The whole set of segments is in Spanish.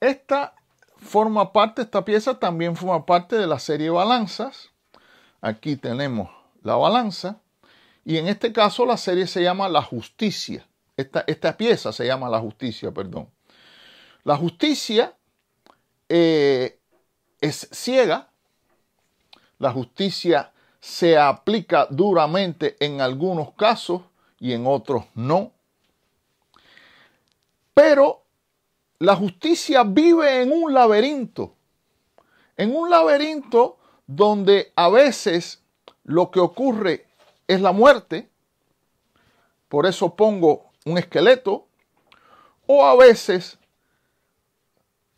Esta forma parte, esta pieza también forma parte de la serie balanzas. Aquí tenemos la balanza y en este caso la serie se llama La Justicia. Esta, esta pieza se llama La Justicia, perdón. La justicia eh, es ciega, la justicia se aplica duramente en algunos casos y en otros no. Pero la justicia vive en un laberinto, en un laberinto donde a veces lo que ocurre es la muerte, por eso pongo un esqueleto, o a veces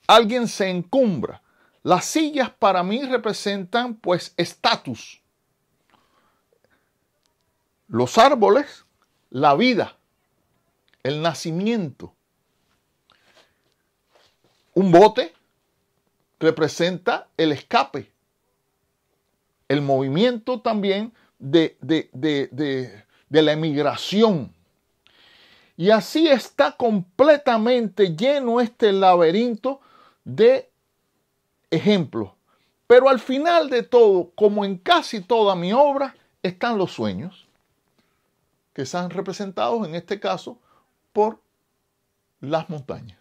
alguien se encumbra. Las sillas para mí representan pues estatus. Los árboles, la vida, el nacimiento. Un bote representa el escape, el movimiento también de, de, de, la emigración. Y así está completamente lleno este laberinto de ejemplos. Pero al final de todo, como en casi toda mi obra, están los sueños, que están representados en este caso por las montañas.